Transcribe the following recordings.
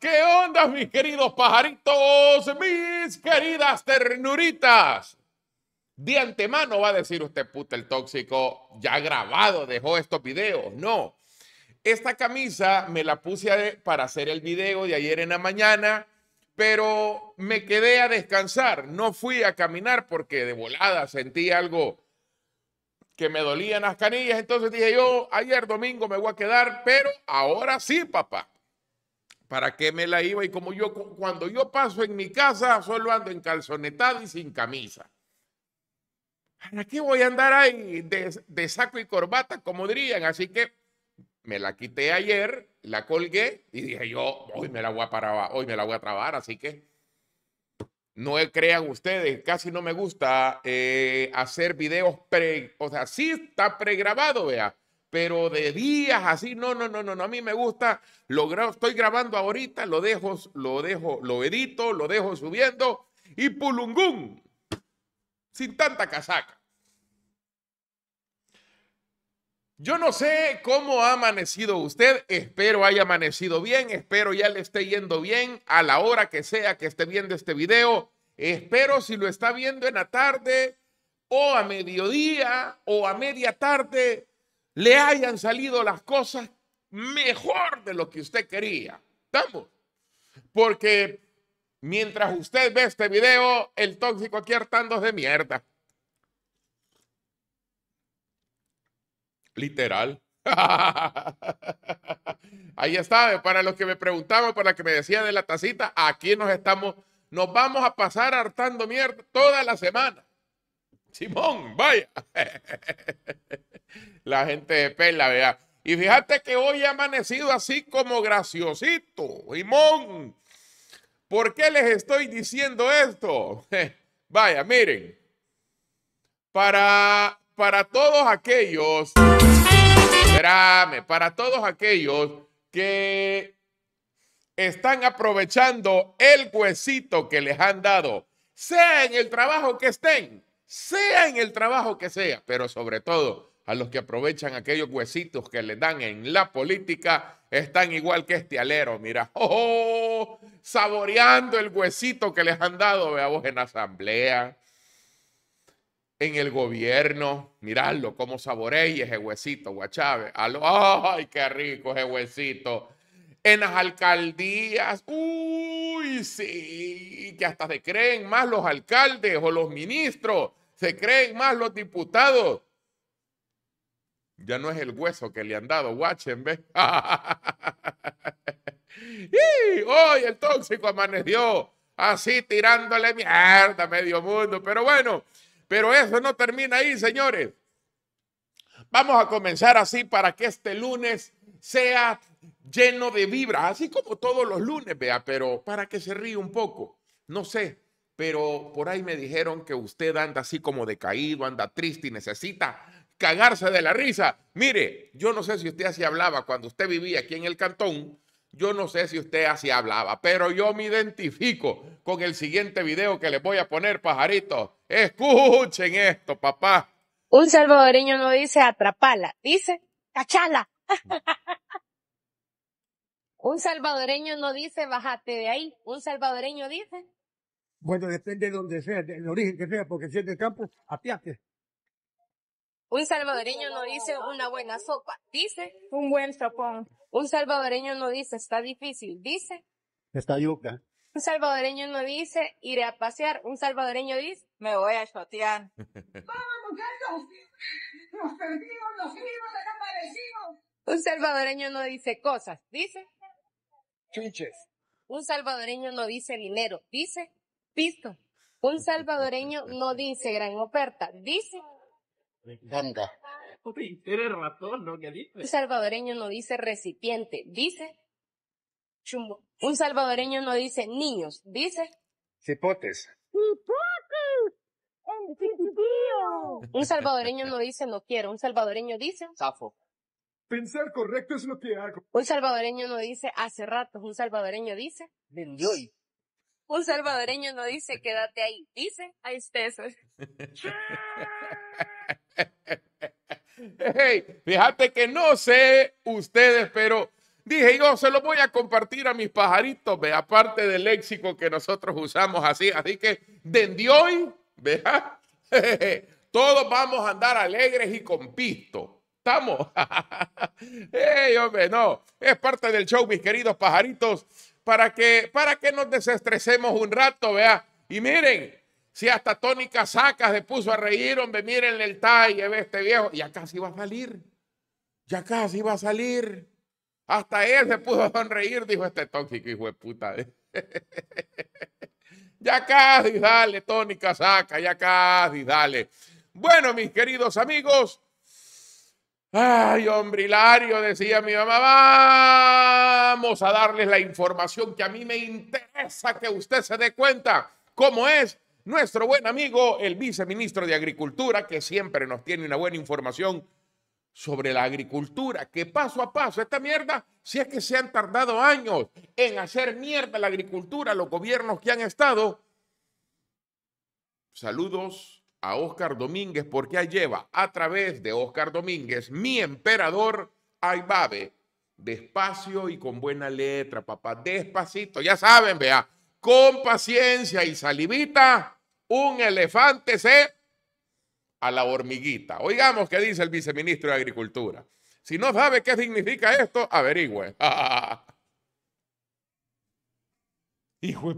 ¿Qué onda, mis queridos pajaritos, mis queridas ternuritas? De antemano va a decir usted, puta, el tóxico ya grabado, dejó estos videos. No. Esta camisa me la puse para hacer el video de ayer en la mañana, pero me quedé a descansar. No fui a caminar porque de volada sentí algo que me dolían las canillas. Entonces dije yo, ayer domingo me voy a quedar, pero ahora sí, papá. ¿Para qué me la iba? Y como yo, cuando yo paso en mi casa, solo ando en calzonetada y sin camisa. ¿Para qué voy a andar ahí de, saco y corbata, como dirían? Así que me la quité ayer, la colgué y dije yo, hoy me la voy a parar, hoy me la voy a trabar, así que no crean ustedes, casi no me gusta eh, hacer videos pre, o sea, sí está pregrabado, vea, pero de días así, no, no, no, no, no, a mí me gusta, lo estoy grabando ahorita, lo dejo, lo dejo, lo edito, lo dejo subiendo y pulungún, sin tanta casaca. Yo no sé cómo ha amanecido usted, espero haya amanecido bien, espero ya le esté yendo bien a la hora que sea que esté viendo este video, espero si lo está viendo en la tarde o a mediodía o a media tarde, le hayan salido las cosas mejor de lo que usted quería. ¿Estamos? Porque mientras usted ve este video, el tóxico aquí hartando de mierda. Literal. Ahí está, para los que me preguntaban, para los que me decían de la tacita, aquí nos estamos, nos vamos a pasar hartando mierda toda la semana. Simón, vaya. La gente de Perla, vea. Y fíjate que hoy ha amanecido así como graciosito, Simón. ¿Por qué les estoy diciendo esto? Vaya, miren. Para, para todos aquellos, espérame, para todos aquellos que están aprovechando el huesito que les han dado, sea en el trabajo que estén, sea en el trabajo que sea, pero sobre todo a los que aprovechan aquellos huesitos que les dan en la política, están igual que este alero, mira, ¡Oh, oh, saboreando el huesito que les han dado, veamos en asamblea, en el gobierno, miradlo, cómo saboreé ese huesito, guachave, ay, qué rico ese huesito, en las alcaldías, uh, sí, que hasta se creen más los alcaldes o los ministros, se creen más los diputados. Ya no es el hueso que le han dado, guachen, ve. y hoy el tóxico amaneció así tirándole mierda a medio mundo. Pero bueno, pero eso no termina ahí, señores. Vamos a comenzar así para que este lunes sea lleno de vibra, así como todos los lunes, vea, pero para que se ríe un poco, no sé, pero por ahí me dijeron que usted anda así como decaído, anda triste y necesita cagarse de la risa. Mire, yo no sé si usted así hablaba cuando usted vivía aquí en el cantón, yo no sé si usted así hablaba, pero yo me identifico con el siguiente video que les voy a poner, pajarito. Escuchen esto, papá. Un salvadoreño no dice atrapala, dice cachala. Mm. Un salvadoreño no dice bájate de ahí, un salvadoreño dice. Bueno, depende de donde sea, del origen que sea, porque si es del campo, apiate. Un salvadoreño no dice una buena sopa, dice. Un buen sopón. Un salvadoreño no dice está difícil, dice. Está yuca. Un salvadoreño no dice iré a pasear, un salvadoreño dice me voy a chotear. Vamos, perdimos, Un salvadoreño no dice cosas, dice. Un salvadoreño no dice dinero, dice pisto. Un salvadoreño no dice gran oferta, dice... Ganda. Un salvadoreño no dice recipiente, dice... Chumbo. Un salvadoreño no dice niños, dice... Cipotes. ¡Cipotes! Un salvadoreño no dice no quiero, un salvadoreño dice... Zafo. Pensar correcto es lo que hago. Un salvadoreño no dice hace rato, un salvadoreño dice vendió hoy. Un salvadoreño no dice quédate ahí, dice ahí estés. hey, fíjate que no sé ustedes, pero dije yo se lo voy a compartir a mis pajaritos, ¿ve? aparte del léxico que nosotros usamos así, así que vendió hoy, todos vamos a andar alegres y con pisto estamos. ¡Ey, hombre, no, es parte del show, mis queridos pajaritos, para que, para que nos desestresemos un rato, vea. Y miren, si hasta Tony Casacas se puso a reír, hombre, miren el talle, ve este viejo, ya casi va a salir, ya casi va a salir. Hasta él se puso a sonreír, dijo este tóxico hijo de puta. ya casi, dale, Tony Saca, ya casi, dale. Bueno, mis queridos amigos, Ay, hombre Hilario, decía mi mamá, vamos a darles la información que a mí me interesa que usted se dé cuenta cómo es nuestro buen amigo, el viceministro de Agricultura, que siempre nos tiene una buena información sobre la agricultura, que paso a paso esta mierda, si es que se han tardado años en hacer mierda la agricultura, los gobiernos que han estado. Saludos a Oscar Domínguez porque lleva a través de Oscar Domínguez mi emperador Aybabe, Despacio y con buena letra, papá. Despacito, ya saben, vea. Con paciencia y salivita, un elefante se a la hormiguita. Oigamos qué dice el viceministro de Agricultura. Si no sabe qué significa esto, averigüe. Hijo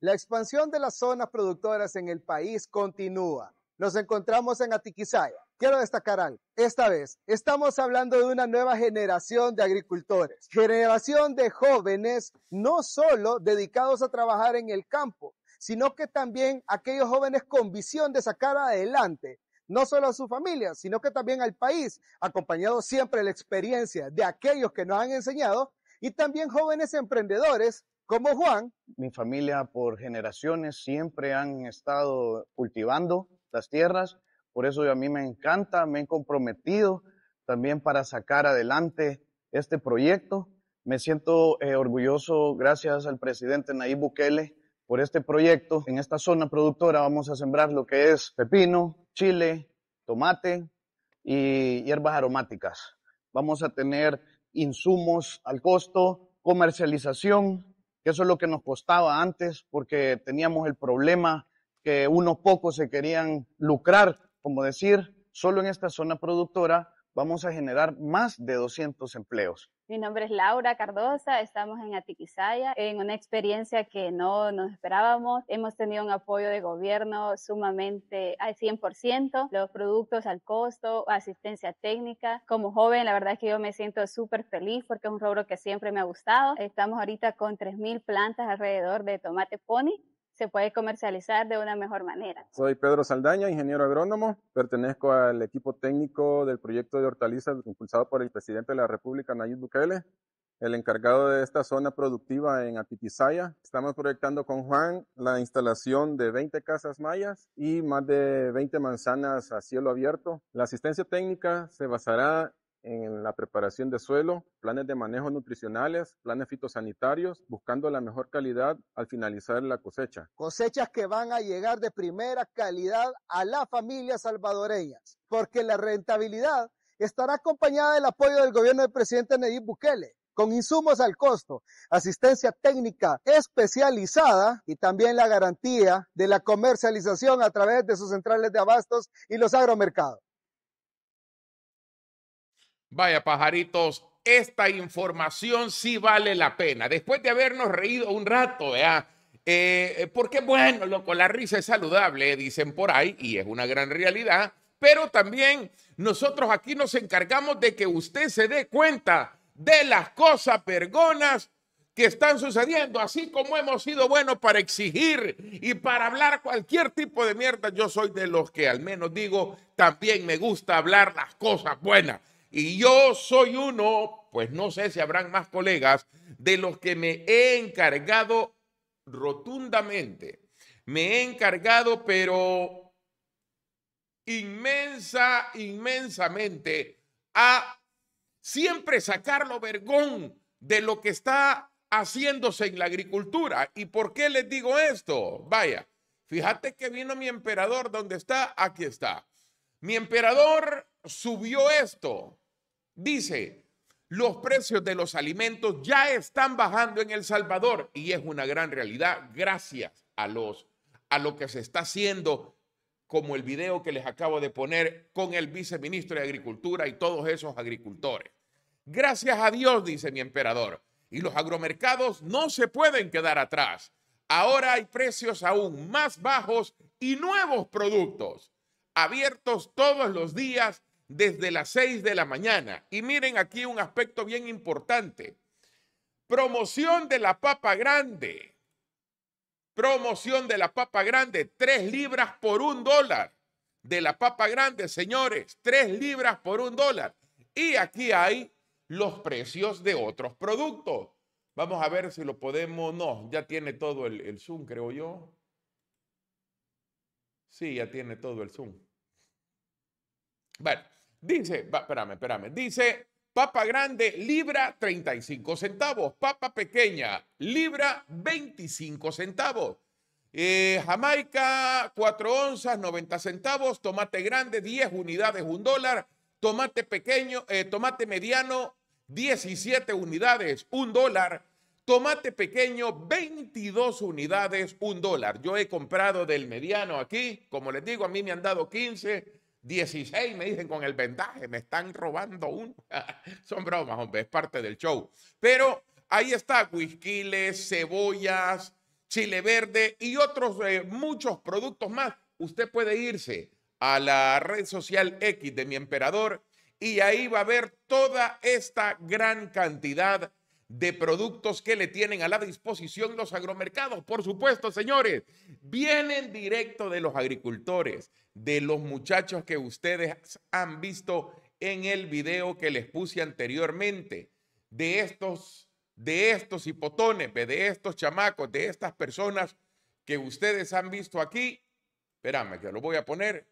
la expansión de las zonas productoras en el país continúa. Nos encontramos en Atiquizaya. Quiero destacar algo. Esta vez estamos hablando de una nueva generación de agricultores, generación de jóvenes no solo dedicados a trabajar en el campo, sino que también aquellos jóvenes con visión de sacar adelante no solo a su familia, sino que también al país, acompañado siempre de la experiencia de aquellos que nos han enseñado y también jóvenes emprendedores como Juan, mi familia por generaciones siempre han estado cultivando las tierras, por eso a mí me encanta, me he comprometido también para sacar adelante este proyecto. Me siento eh, orgulloso, gracias al presidente Nayib Bukele, por este proyecto. En esta zona productora vamos a sembrar lo que es pepino, chile, tomate y hierbas aromáticas. Vamos a tener insumos al costo, comercialización, eso es lo que nos costaba antes porque teníamos el problema que unos pocos se querían lucrar, como decir, solo en esta zona productora vamos a generar más de 200 empleos. Mi nombre es Laura Cardosa, estamos en Atiquizaya, en una experiencia que no nos esperábamos. Hemos tenido un apoyo de gobierno sumamente al 100%, los productos al costo, asistencia técnica. Como joven, la verdad es que yo me siento súper feliz porque es un rubro que siempre me ha gustado. Estamos ahorita con 3.000 plantas alrededor de Tomate Pony se puede comercializar de una mejor manera. Soy Pedro Saldaña, ingeniero agrónomo, pertenezco al equipo técnico del proyecto de hortalizas impulsado por el presidente de la República, Nayib Bukele, el encargado de esta zona productiva en Atitizaya. Estamos proyectando con Juan la instalación de 20 casas mayas y más de 20 manzanas a cielo abierto. La asistencia técnica se basará en en la preparación de suelo, planes de manejo nutricionales, planes fitosanitarios, buscando la mejor calidad al finalizar la cosecha. Cosechas que van a llegar de primera calidad a la familia salvadoreñas, porque la rentabilidad estará acompañada del apoyo del gobierno del presidente Nayib Bukele con insumos al costo, asistencia técnica especializada y también la garantía de la comercialización a través de sus centrales de abastos y los agromercados. Vaya, pajaritos, esta información sí vale la pena. Después de habernos reído un rato, eh, eh, porque bueno, loco, la risa es saludable, dicen por ahí, y es una gran realidad, pero también nosotros aquí nos encargamos de que usted se dé cuenta de las cosas pergonas que están sucediendo, así como hemos sido buenos para exigir y para hablar cualquier tipo de mierda, yo soy de los que al menos digo, también me gusta hablar las cosas buenas y yo soy uno, pues no sé si habrán más colegas, de los que me he encargado rotundamente. Me he encargado, pero inmensa, inmensamente, a siempre sacar lo vergón de lo que está haciéndose en la agricultura. ¿Y por qué les digo esto? Vaya, fíjate que vino mi emperador, ¿dónde está? Aquí está. Mi emperador subió esto. Dice, los precios de los alimentos ya están bajando en El Salvador y es una gran realidad gracias a los a lo que se está haciendo como el video que les acabo de poner con el viceministro de Agricultura y todos esos agricultores. Gracias a Dios, dice mi emperador, y los agromercados no se pueden quedar atrás. Ahora hay precios aún más bajos y nuevos productos, abiertos todos los días desde las 6 de la mañana. Y miren aquí un aspecto bien importante. Promoción de la papa grande. Promoción de la papa grande. Tres libras por un dólar. De la papa grande, señores. Tres libras por un dólar. Y aquí hay los precios de otros productos. Vamos a ver si lo podemos. No, ya tiene todo el, el Zoom, creo yo. Sí, ya tiene todo el Zoom. Bueno, Dice, espérame, espérame. Dice, papa grande, libra 35 centavos. Papa pequeña, libra 25 centavos. Eh, Jamaica, 4 onzas, 90 centavos. Tomate grande, 10 unidades, 1 dólar. Tomate pequeño, eh, tomate mediano, 17 unidades, 1 dólar. Tomate pequeño, 22 unidades, 1 dólar. Yo he comprado del mediano aquí, como les digo, a mí me han dado 15 16 me dicen con el vendaje, me están robando un Son bromas, hombre, es parte del show. Pero ahí está, whiskiles, cebollas, chile verde y otros eh, muchos productos más. Usted puede irse a la red social X de mi emperador y ahí va a ver toda esta gran cantidad de productos que le tienen a la disposición los agromercados. Por supuesto, señores, vienen directo de los agricultores, de los muchachos que ustedes han visto en el video que les puse anteriormente, de estos, de estos hipotones, de estos chamacos, de estas personas que ustedes han visto aquí. Espérame, que lo voy a poner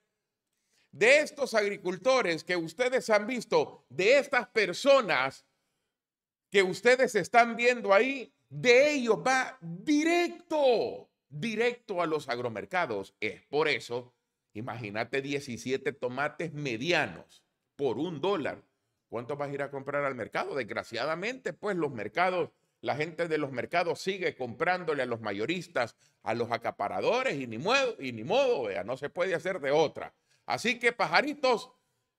de estos agricultores que ustedes han visto, de estas personas que ustedes están viendo ahí, de ellos va directo, directo a los agromercados. Es por eso, imagínate 17 tomates medianos por un dólar. ¿Cuánto vas a ir a comprar al mercado? Desgraciadamente, pues los mercados, la gente de los mercados sigue comprándole a los mayoristas, a los acaparadores y ni modo, y ni modo, vea, no se puede hacer de otra. Así que pajaritos,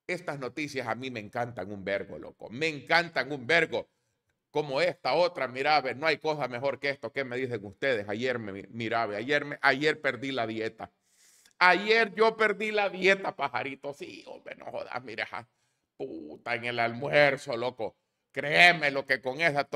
estas noticias a mí me encantan un vergo, loco. Me encantan un vergo como esta otra, mira, no hay cosa mejor que esto. ¿Qué me dicen ustedes? Ayer me mira, ayer, me, ayer perdí la dieta. Ayer yo perdí la dieta, pajarito. Sí, hombre, no jodas, mira, puta, en el almuerzo, loco. Créeme lo que con esas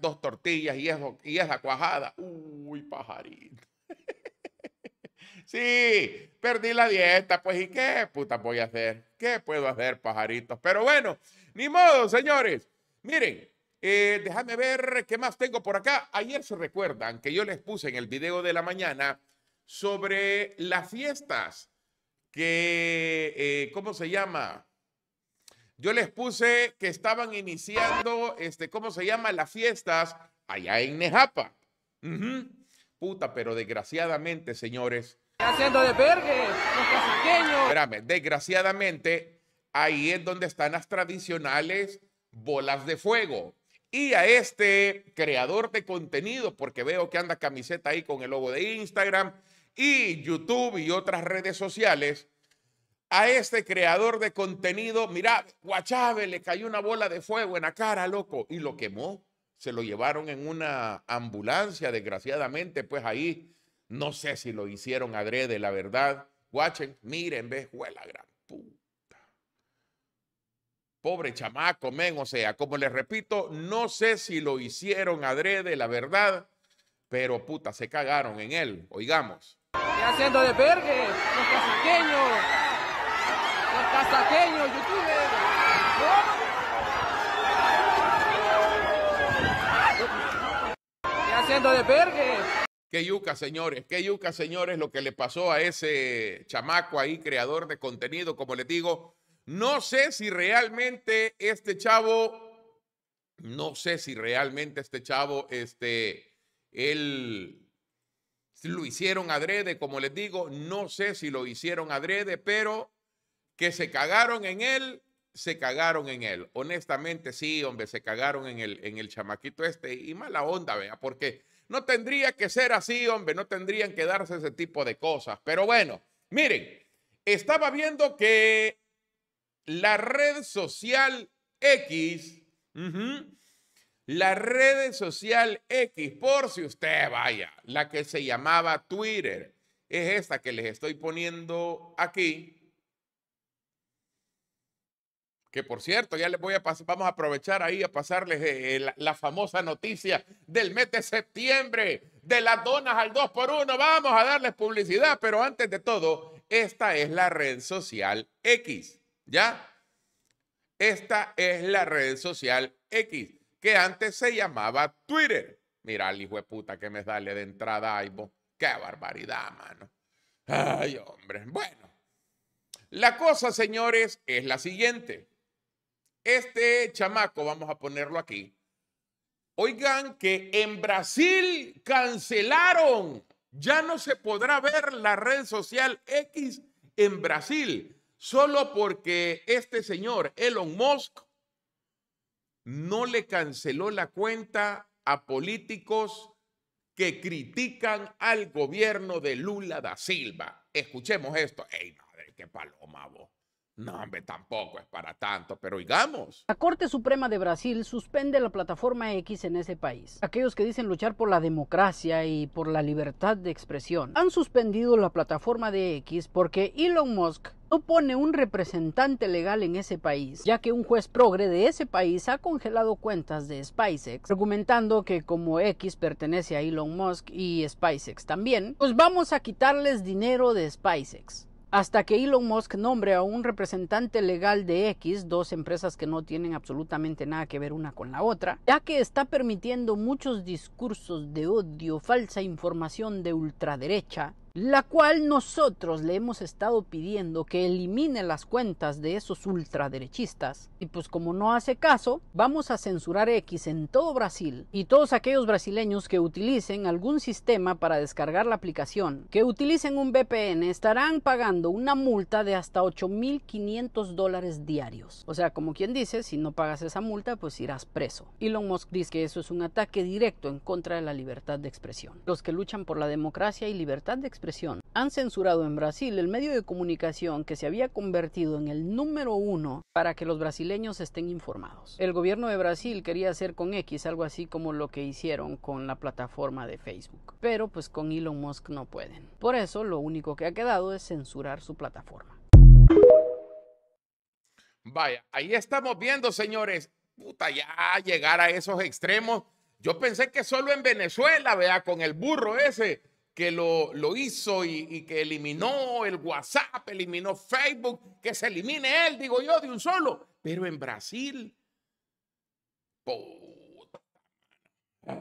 dos tortillas y, y esa cuajada. Uy, pajarito. sí, perdí la dieta, pues ¿y qué puta voy a hacer? ¿Qué puedo hacer, pajarito? Pero bueno, ni modo, señores. Miren, eh, déjame ver qué más tengo por acá. Ayer se recuerdan que yo les puse en el video de la mañana sobre las fiestas que, eh, ¿cómo se llama? Yo les puse que estaban iniciando, este, ¿cómo se llama? Las fiestas allá en Nejapa. Puta, pero desgraciadamente, señores. Haciendo de vergues, los Espérame, desgraciadamente, ahí es donde están las tradicionales bolas de fuego y a este creador de contenido, porque veo que anda camiseta ahí con el logo de Instagram y YouTube y otras redes sociales, a este creador de contenido, mira, Guachave le cayó una bola de fuego en la cara, loco, y lo quemó. Se lo llevaron en una ambulancia, desgraciadamente, pues ahí no sé si lo hicieron adrede, la verdad. Guachen, miren, ve, huela, Pobre chamaco, men, o sea, como les repito, no sé si lo hicieron adrede, la verdad, pero puta, se cagaron en él, oigamos. ¿Qué haciendo de Perge? Los casaqueños, los casaqueños, youtubers. ¿Qué haciendo de Perge? Qué yuca, señores, qué yuca, señores, lo que le pasó a ese chamaco ahí, creador de contenido, como les digo no sé si realmente este chavo, no sé si realmente este chavo, este, él lo hicieron adrede, como les digo, no sé si lo hicieron adrede, pero que se cagaron en él, se cagaron en él. Honestamente, sí, hombre, se cagaron en el, en el chamaquito este y mala onda, vea, porque no tendría que ser así, hombre, no tendrían que darse ese tipo de cosas. Pero bueno, miren, estaba viendo que la red social X, la red social X, por si usted vaya, la que se llamaba Twitter, es esta que les estoy poniendo aquí. Que por cierto, ya les voy a pasar, vamos a aprovechar ahí a pasarles eh, eh, la, la, famosa noticia del mes de septiembre, de las donas al 2x1. Vamos a darles publicidad, pero antes de todo, esta es la red social X. ¿Ya? Esta es la red social X, que antes se llamaba Twitter. Mira hijo de puta que me sale de entrada, aybo, Qué barbaridad, mano. Ay, hombre. Bueno, la cosa, señores, es la siguiente. Este chamaco, vamos a ponerlo aquí. Oigan que en Brasil cancelaron. Ya no se podrá ver la red social X en Brasil solo porque este señor, Elon Musk, no le canceló la cuenta a políticos que critican al gobierno de Lula da Silva. Escuchemos esto. ¡Ey, madre, qué paloma No, hombre, tampoco es para tanto, pero oigamos. La Corte Suprema de Brasil suspende la plataforma X en ese país. Aquellos que dicen luchar por la democracia y por la libertad de expresión han suspendido la plataforma de X porque Elon Musk no pone un representante legal en ese país, ya que un juez progre de ese país ha congelado cuentas de spicex argumentando que como X pertenece a Elon Musk y spicex también, pues vamos a quitarles dinero de spicex hasta que Elon Musk nombre a un representante legal de X, dos empresas que no tienen absolutamente nada que ver una con la otra, ya que está permitiendo muchos discursos de odio, falsa información de ultraderecha, la cual nosotros le hemos estado pidiendo que elimine las cuentas de esos ultraderechistas. Y pues como no hace caso, vamos a censurar X en todo Brasil y todos aquellos brasileños que utilicen algún sistema para descargar la aplicación, que utilicen un VPN, estarán pagando una multa de hasta 8.500 dólares diarios. O sea, como quien dice, si no pagas esa multa, pues irás preso. Elon Musk dice que eso es un ataque directo en contra de la libertad de expresión. Los que luchan por la democracia y libertad de expresión han censurado en Brasil el medio de comunicación que se había convertido en el número uno para que los brasileños estén informados. El gobierno de Brasil quería hacer con X algo así como lo que hicieron con la plataforma de Facebook, pero pues con Elon Musk no pueden. Por eso lo único que ha quedado es censurar su plataforma. Vaya, ahí estamos viendo, señores. Puta, ya llegar a esos extremos. Yo pensé que solo en Venezuela, vea, con el burro ese que lo, hizo y, que eliminó el WhatsApp, eliminó Facebook, que se elimine él, digo yo, de un solo. Pero en Brasil,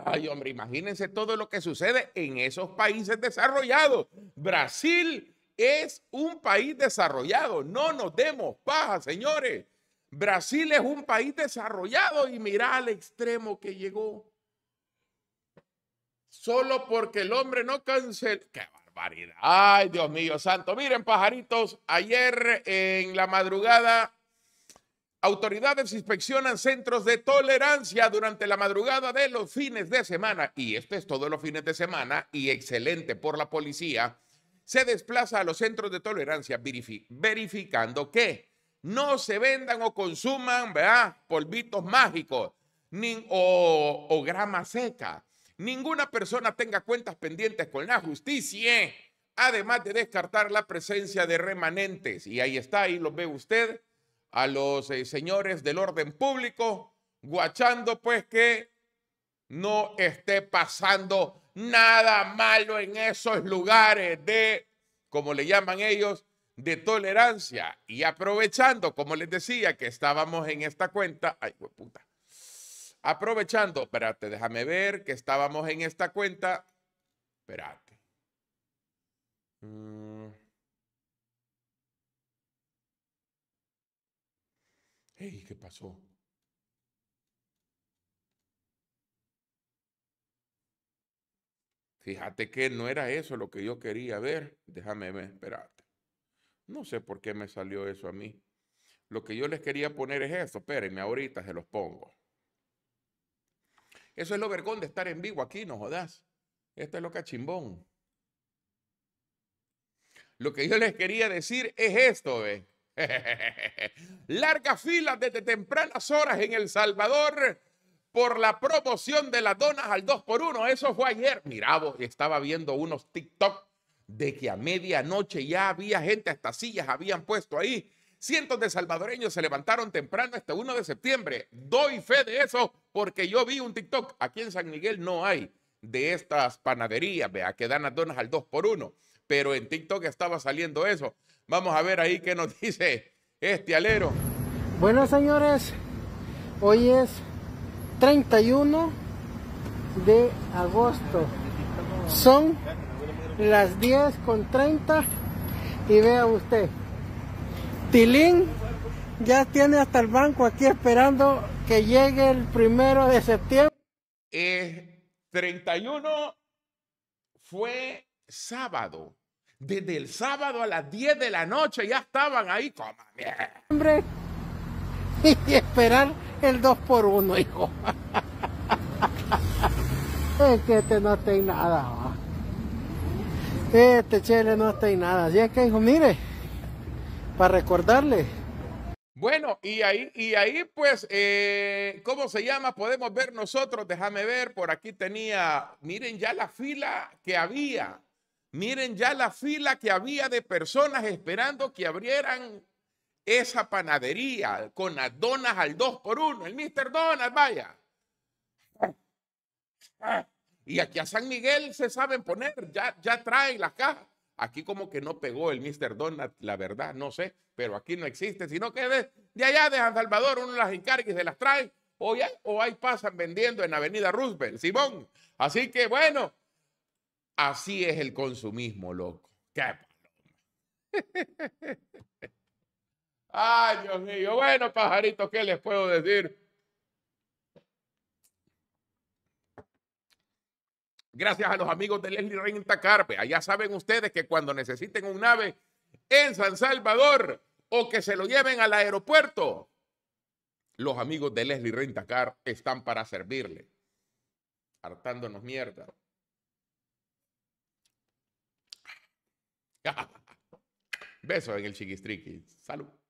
Ay, hombre, imagínense todo lo que sucede en esos países desarrollados. Brasil es un país desarrollado. No nos demos paja, señores. Brasil es un país desarrollado y mira al extremo que llegó solo porque el hombre no cancela. ¡Qué barbaridad! ¡Ay, Dios mío santo! Miren, pajaritos, ayer en la madrugada, autoridades inspeccionan centros de tolerancia durante la madrugada de los fines de semana. Y esto es todos los fines de semana y excelente por la policía. Se desplaza a los centros de tolerancia verificando que no se vendan o consuman ¿verdad? polvitos mágicos ni, o grama seca ninguna persona tenga cuentas pendientes con la justicia, además de descartar la presencia de remanentes. Y ahí está, ahí lo ve usted, a los eh, señores del orden público, guachando pues que no esté pasando nada malo en esos lugares de, como le llaman ellos, de tolerancia. Y aprovechando, como les decía, que estábamos en esta cuenta, ay, puta Aprovechando, espérate, déjame ver que estábamos en esta cuenta. Espérate. Hey, mm. ¿qué pasó? Fíjate que no era eso lo que yo quería ver. Déjame ver, espérate. No sé por qué me salió eso a mí. Lo que yo les quería poner es esto. Espérenme, ahorita se los pongo. Eso es lo vergón de estar en vivo aquí, no jodas. Esto es lo cachimbón. Lo que yo les quería decir es esto, ¿ves? Largas filas desde tempranas horas en El Salvador por la promoción de las donas al 2x1. Eso fue ayer. Miraba estaba viendo unos TikTok de que a medianoche ya había gente, hasta sillas habían puesto ahí Cientos de salvadoreños se levantaron temprano este 1 de septiembre. Doy fe de eso porque yo vi un TikTok. Aquí en San Miguel no hay de estas panaderías, vea, que dan las donas al 2 por 1 Pero en TikTok estaba saliendo eso. Vamos a ver ahí qué nos dice este alero. Bueno, señores, hoy es 31 de agosto. Son las 10 con 30 y vea usted. Tilín ya tiene hasta el banco aquí esperando que llegue el primero de septiembre. Eh, 31 fue sábado. Desde el sábado a las 10 de la noche ya estaban ahí, como Hombre, y esperar el 2 por 1 hijo. es que este no está en nada, Este chile no está en nada. Ya, que, hijo, mire para recordarle. Bueno, y ahí, y ahí pues, eh, ¿cómo se llama? Podemos ver nosotros, déjame ver, por aquí tenía, miren ya la fila que había, miren ya la fila que había de personas esperando que abrieran esa panadería con las donas al 2 por 1 el Mr. Donald, vaya. Y aquí a San Miguel se saben poner, ya, ya traen las cajas. Aquí como que no pegó el Mr. Donut, la verdad, no sé, pero aquí no existe, sino que de, allá de San Salvador uno las encarga y se las trae, o, o ahí pasan vendiendo en Avenida Roosevelt, Simón. Así que bueno, así es el consumismo, loco. ¡Qué Ay, Dios mío. Bueno, pajarito, ¿qué les puedo decir? Gracias a los amigos de Leslie Renta ya Allá saben ustedes que cuando necesiten un nave en San Salvador o que se lo lleven al aeropuerto, los amigos de Leslie Rentacar están para servirle. Hartándonos mierda. Beso en el chiquistriqui. Salud.